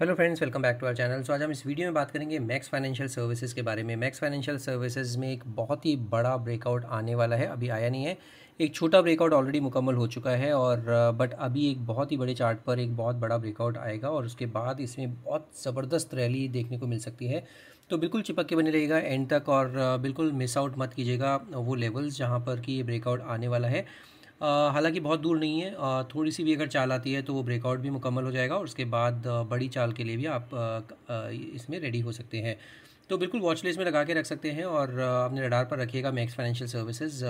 hello friends welcome back to our channel so आज हम इस वीडियो में बात करेंगे मैक्स फाइनेंशियल सर्विसेज के बारे में मैक्स फाइनेंशियल सर्विसेज में एक बहुत ही बड़ा ब्रेकआउट आने वाला है अभी आया नहीं है एक छोटा ब्रेकआउट ऑलरेडी मुकम्मल हो चुका है और बट अभी एक बहुत ही बड़े चार्ट पर एक बहुत बड़ा ब्रेकआउट आएगा और उसके बाद इसमें बहुत ज़बरदस्त रैली देखने को मिल सकती है तो बिल्कुल चिपक के बने रहेगा एंड तक और बिल्कुल मिस आउट मत कीजिएगा वो लेवल्स जहाँ पर कि ये ब्रेकआउट आने वाला है हालांकि बहुत दूर नहीं है थोड़ी सी भी अगर चाल आती है तो वो ब्रेकआउट भी मुकम्मल हो जाएगा और उसके बाद बड़ी चाल के लिए भी आप इसमें रेडी हो सकते हैं तो बिल्कुल वॉच लिस्ट में लगा के रख सकते हैं और अपने रडार पर रखिएगा मैक्स फाइनेंशियल सर्विसेज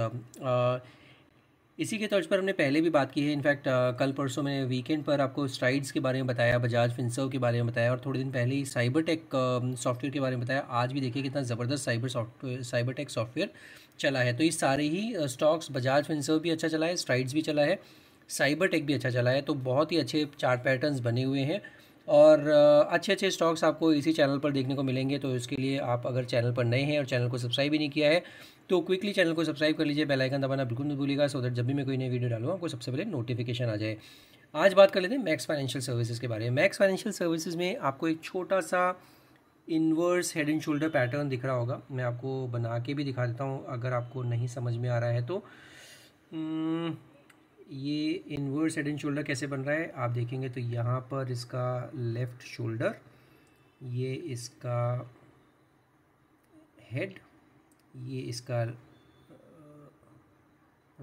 इसी के तर्ज पर हमने पहले भी बात की है इनफैक्ट कल परसों मैंने वीकेंड पर आपको स्ट्राइड्स के बारे में बताया बजाज फिनसर्व के बारे में बताया और थोड़े दिन पहले ही साइबर टेक सॉफ्टवेयर के बारे में बताया आज भी देखिए कितना ज़बरदस्त cyber software cyber tech software चला है तो ये सारे ही स्टॉक्स बजाज फिनसर्व भी अच्छा चला है स्ट्राइड्स भी चला है साइबर टेक भी अच्छा चला है तो बहुत ही अच्छे चार्ट पैटर्न बने हुए हैं और अच्छे अच्छे स्टॉक्स आपको इसी चैनल पर देखने को मिलेंगे तो इसके लिए आप अगर चैनल पर नए हैं और चैनल को सब्सक्राइब भी नहीं किया है तो क्विकली चैनल को सब्सक्राइब कर लीजिए बेल आइकन दबाना बिल्कुल नहीं भूलिएगा सो दैट जब भी मैं कोई नई वीडियो डालूँ आपको सबसे पहले नोटिफिकेशन आ जाए आज बात कर लेते हैं मैक्स फाइनेंशियल सर्विसेज के बारे में मैक्स फाइनेंशियल सर्विसेज में आपको एक छोटा सा inverse head and shoulder pattern दिख रहा होगा मैं आपको बना के भी दिखा देता हूँ अगर आपको नहीं समझ में आ रहा है तो hmm, ये इनवर्स हेड एंड शोल्डर कैसे बन रहा है आप देखेंगे तो यहाँ पर इसका लेफ़्ट शोल्डर ये इसका हेड ये इसका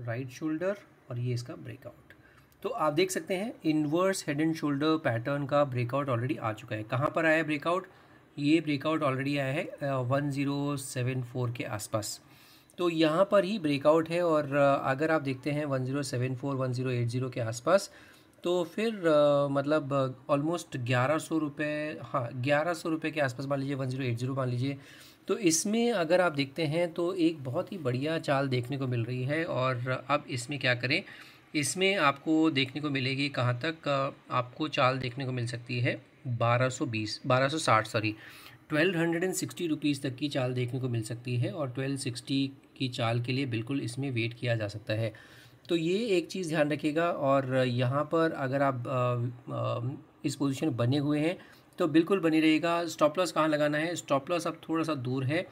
राइट शोल्डर और ये इसका ब्रेकआउट तो आप देख सकते हैं inverse head and shoulder pattern का ब्रेकआउट ऑलरेडी आ चुका है कहाँ पर आया ब्रेकआउट ये ब्रेकआउट ऑलरेडी आया है वन ज़ीरो सेवन फोर के आसपास तो यहाँ पर ही ब्रेकआउट है और अगर आप देखते हैं one one zero zero seven four eight zero के आसपास तो फिर आ, मतलब ऑलमोस्ट ग्यारह सौ रुपये हाँ ग्यारह सौ रुपये के आसपास मान लीजिए वन जीरो एट जीरो मान लीजिए तो इसमें अगर आप देखते हैं तो एक बहुत ही बढ़िया चाल देखने को मिल रही है और अब इसमें क्या करें इसमें आपको देखने को मिलेगी कहाँ तक आपको चाल देखने को मिल सकती है 1220 1260 sorry twelve hundred and sixty rupees तक की चाल देखने को मिल सकती है और ट्वेल्व सिक्सटी की चाल के लिए बिल्कुल इसमें वेट किया जा सकता है तो ये एक चीज़ ध्यान रखिएगा और यहाँ पर अगर आप आ, आ, इस पोजीशन बने हुए हैं तो बिल्कुल बनी रहेगा स्टॉप लॉस कहाँ लगाना है स्टॉप लॉस अब थोड़ा सा दूर है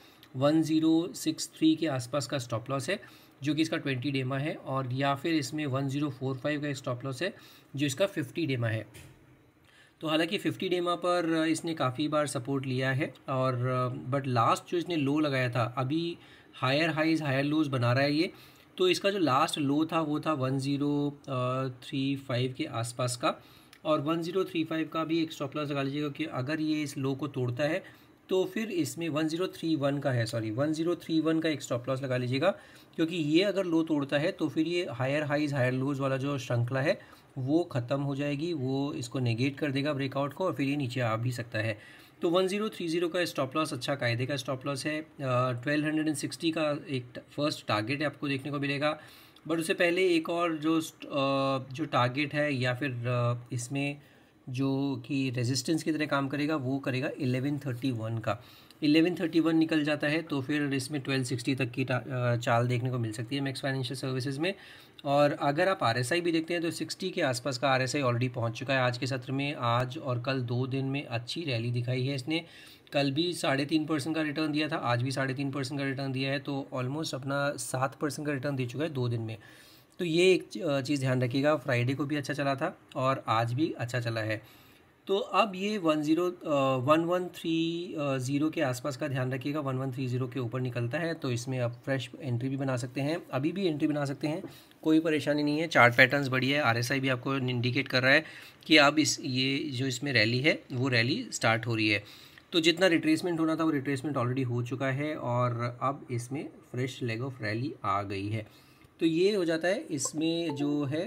वन ज़ीरो सिक्स थ्री के आसपास का स्टॉप लॉस है जो कि इसका ट्वेंटी डेमा है और या फिर इसमें वन ज़ीरो फोर फाइव का स्टॉप लॉस है जो इसका फिफ्टी डेमा है तो हालांकि फिफ्टी डेमा पर इसने काफ़ी बार सपोर्ट लिया है और बट लास्ट जो इसने लो लगाया था अभी हायर हाइज हायर लोज बना रहा है ये तो इसका जो लास्ट लो था वो था वन ज़ीरो थ्री फाइव के आसपास का और वन ज़ीरो थ्री फाइव का भी एक स्टॉप लॉस लगा लीजिएगा कि अगर ये इस लो को तोड़ता है तो फिर इसमें वन ज़ीरो थ्री वन का है sorry one zero three one का एक स्टॉप लॉस लगा लीजिएगा क्योंकि ये अगर लो तोड़ता है तो फिर ये हायर हाइज हायर लोज वाला जो श्रृंखला है वो ख़त्म हो जाएगी वो इसको नेगेट कर देगा ब्रेकआउट को और फिर ये नीचे आ भी सकता है तो 1030 का स्टॉप लॉस अच्छा कायदे का स्टॉप लॉस है ट्वेल्व हंड्रेड एंड सिक्सटी का एक फर्स्ट टारगेट है आपको देखने को मिलेगा बट उससे पहले एक और जो जो टारगेट है या फिर इसमें जो कि रेजिस्टेंस की तरह काम करेगा वो करेगा 1131 का 1131 निकल जाता है तो फिर इसमें 1260 तक की चाल देखने को मिल सकती है मैक्स फाइनेंशियल सर्विसेज में और अगर आप आर भी देखते हैं तो 60 के आसपास का आर ऑलरेडी पहुंच चुका है आज के सत्र में आज और कल दो दिन में अच्छी रैली दिखाई है इसने कल भी साढ़े तीन परसेंट का रिटर्न दिया था आज भी साढ़े तीन परसेंट का रिटर्न दिया है तो ऑलमोस्ट अपना सात परसेंट का रिटर्न दे चुका है दो दिन में तो ये एक चीज़ ध्यान रखिएगा फ्राइडे को भी अच्छा चला था और आज भी अच्छा चला है तो अब ये one zero one one three zero के आसपास का ध्यान रखिएगा वन वन थ्री ज़ीरो के ऊपर निकलता है तो इसमें आप फ्रेश एंट्री भी बना सकते हैं अभी भी एंट्री बना सकते हैं कोई परेशानी नहीं है चार्ट पैटर्न्स बढ़िया है आरएसआई भी आपको इंडिकेट कर रहा है कि अब इस ये जो इसमें रैली है वो रैली स्टार्ट हो रही है तो जितना रिट्रेसमेंट होना था वो रिट्रेसमेंट ऑलरेडी हो चुका है और अब इसमें फ्रेश लेग ऑफ रैली आ गई है तो ये हो जाता है इसमें जो है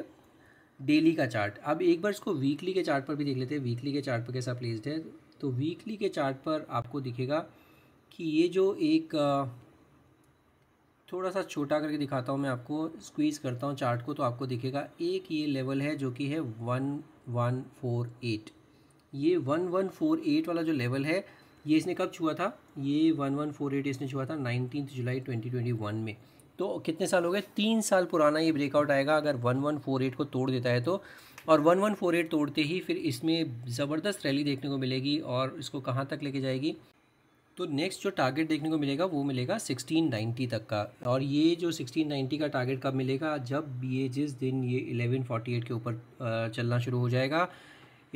डेली का चार्ट अब एक बार इसको वीकली के चार्ट पर भी देख लेते हैं वीकली के चार्ट पर कैसा प्लेस्ड है तो वीकली के चार्ट पर आपको दिखेगा कि ये जो एक थोड़ा सा छोटा करके दिखाता हूँ मैं आपको स्क्वीज़ करता हूँ चार्ट को तो आपको दिखेगा एक ये लेवल है जो कि है वन वन फोर एट ये वन वन फोर एट वाला जो लेवल है ये इसने कब छुआ था ये वन वन फोर एट इसने छुआ था nineteen July twenty twenty one में तो कितने साल हो गए तीन साल पुराना ये ब्रेकआउट आएगा अगर वन वन फोर एट को तोड़ देता है तो और वन वन फोर एट तोड़ते ही फिर इसमें ज़बरदस्त रैली देखने को मिलेगी और इसको कहाँ तक लेके जाएगी तो नेक्स्ट जो टारगेट देखने को मिलेगा वो मिलेगा 1690 तक का और ये जो 1690 का टारगेट कब मिलेगा जब ये जिस दिन ये 1148 के ऊपर चलना शुरू हो जाएगा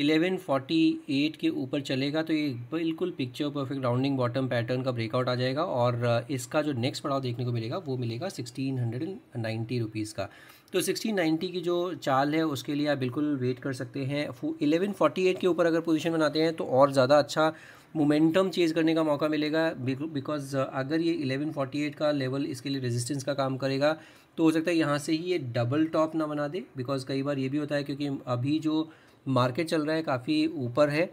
1148 के ऊपर चलेगा तो ये बिल्कुल picture perfect rounding bottom pattern का ब्रेकआउट आ जाएगा और uh, इसका जो नेक्स्ट पड़ाव देखने को मिलेगा वो मिलेगा सिक्सटीन हंड्रेड रुपीज़ का तो 1690 की जो चाल है उसके लिए आप बिल्कुल वेट कर सकते हैं 1148 के ऊपर अगर पोजीशन बनाते हैं तो और ज़्यादा अच्छा मोमेंटम चेज़ करने का मौका मिलेगा बिकॉज uh, अगर ये एट का लेवल इसके लिए रेजिस्टेंस का काम करेगा तो हो सकता है यहाँ से ही ये डबल टॉप ना बना दे बिकॉज कई बार ये भी होता है क्योंकि अभी जो मार्केट चल रहा है काफ़ी ऊपर है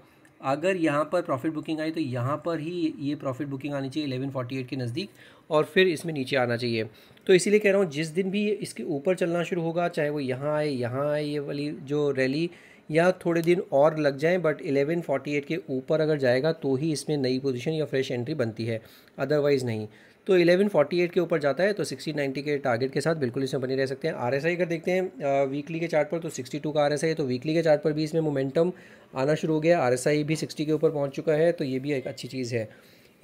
अगर यहाँ पर प्रॉफिट बुकिंग आई तो यहाँ पर ही ये प्रॉफिट बुकिंग आनी चाहिए एलेवन फोर्टी एट के नज़दीक और फिर इसमें नीचे आना चाहिए तो इसीलिए कह रहा हूँ जिस दिन भी इसके ऊपर चलना शुरू होगा चाहे वो यहाँ आए यहाँ आए ये वाली जो रैली या थोड़े दिन और लग जाएँ बट फोर्टी एट के ऊपर अगर जाएगा तो ही इसमें नई पोजिशन या फ्रेश एंट्री बनती है अदरवाइज़ नहीं तो 1148 के ऊपर जाता है तो 1690 के टारगेट के साथ बिल्कुल इसमें बने रह सकते हैं आर अगर देखते हैं वीकली के चार्ट पर तो 62 का आर है तो वीकली के चार्ट पर भी इसमें मोमेंटम आना शुरू हो गया आर भी सिक्सटी के ऊपर पहुँच चुका है तो ये भी एक अच्छी चीज़ है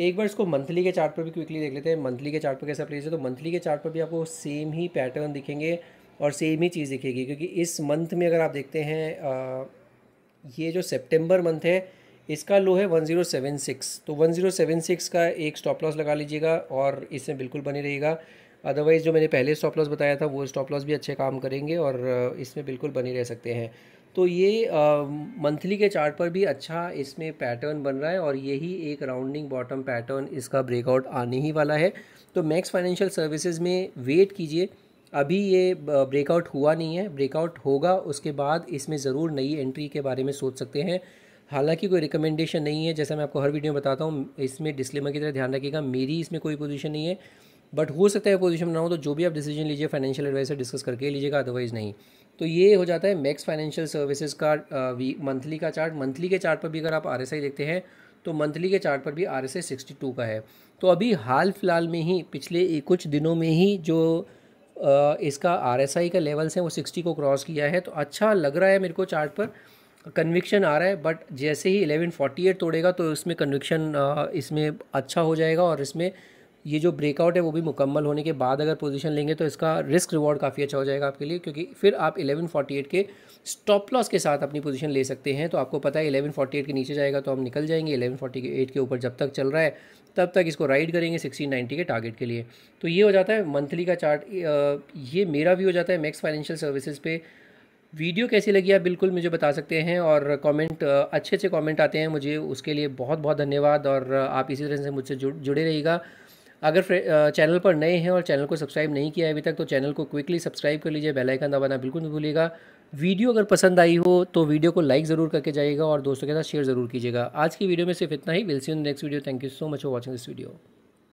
एक बार इसको मंथली के चार्ट पर भी क्विकली देख लेते हैं मंथली के चार्ट पर कैसा प्लेस है तो मंथली के चार्ट पर भी आपको सेम ही पैटर्न दिखेंगे और सेम ही चीज़ दिखेगी क्योंकि इस मंथ में अगर आप देखते हैं ये जो सेप्टेम्बर मंथ है इसका लो है 1076 तो 1076 का एक स्टॉप लॉस लगा लीजिएगा और इसमें बिल्कुल बने रहेगा अदरवाइज़ जो मैंने पहले स्टॉप लॉस बताया था वो स्टॉप लॉस भी अच्छे काम करेंगे और इसमें बिल्कुल बने रह सकते हैं तो ये मंथली के चार्ट पर भी अच्छा इसमें पैटर्न बन रहा है और यही एक राउंडिंग बॉटम पैटर्न इसका ब्रेकआउट आने ही वाला है तो मैक्स फाइनेंशियल सर्विसेज में वेट कीजिए अभी ये ब्रेकआउट हुआ नहीं है ब्रेकआउट होगा उसके बाद इसमें ज़रूर नई एंट्री के बारे में सोच सकते हैं हालांकि कोई रिकमेंडेशन नहीं है जैसा मैं आपको हर वीडियो में बताता हूँ इसमें डिस्लेमर की तरह ध्यान रखिएगा मेरी इसमें कोई पोजीशन नहीं है बट हो सकता है पोजीशन बनाऊँ हो तो जो भी आप डिसीजन लीजिए फाइनेंशियल एडवाइजर डिस्कस करके लीजिएगा अदरवाइज़ नहीं तो ये हो जाता है मैक्स फाइनेंशियल सर्विसेज का मंथली का चार्ट मंथली के चार्ट पर भी अगर आप आर देखते हैं तो मंथली के चार्ट पर भी आर एस का है तो अभी हाल फिलहाल में ही पिछले कुछ दिनों में ही जो इसका आर का लेवल्स हैं वो सिक्सटी को क्रॉस किया है तो अच्छा लग रहा है मेरे को चार्ट पर कन्विक्शन आ रहा है बट जैसे ही एलेवन फोर्टी एट तोड़ेगा तो इसमें कन्विक्शन इसमें अच्छा हो जाएगा और इसमें ये जो ब्रेकआउट है वो भी मुकम्मल होने के बाद अगर पोजीशन लेंगे तो इसका रिस्क रिवॉर्ड काफ़ी अच्छा हो जाएगा आपके लिए क्योंकि फिर आप 1148 के स्टॉप लॉस के साथ अपनी पोजीशन ले सकते हैं तो आपको पता है 1148 के नीचे जाएगा तो हम निकल जाएंगे 1148 के ऊपर जब तक चल रहा है तब तक इसको राइड करेंगे 1690 के टारगेट के लिए तो ये हो जाता है मंथली का चार्ट ये मेरा भी हो जाता है मैक्स फाइनेंशियल सर्विसेज पर वीडियो कैसी लगी आप बिल्कुल मुझे बता सकते हैं और कमेंट अच्छे अच्छे कमेंट आते हैं मुझे उसके लिए बहुत बहुत धन्यवाद और आप इसी तरह से मुझसे जुड़ जुड़े रहिएगा अगर चैनल पर नए हैं और चैनल को सब्सक्राइब नहीं किया है अभी तक तो चैनल को क्विकली सब्सक्राइब कर लीजिए बेल आइकन दबाना बिल्कुल नहीं भूलिएगा वीडियो अगर पसंद आई हो तो वीडियो को लाइक ज़रूर करके जाइएगा और दोस्तों के साथ शेयर ज़रूर कीजिएगा आज की वीडियो में सिर्फ इतना ही will see you next video thank you so much for watching this video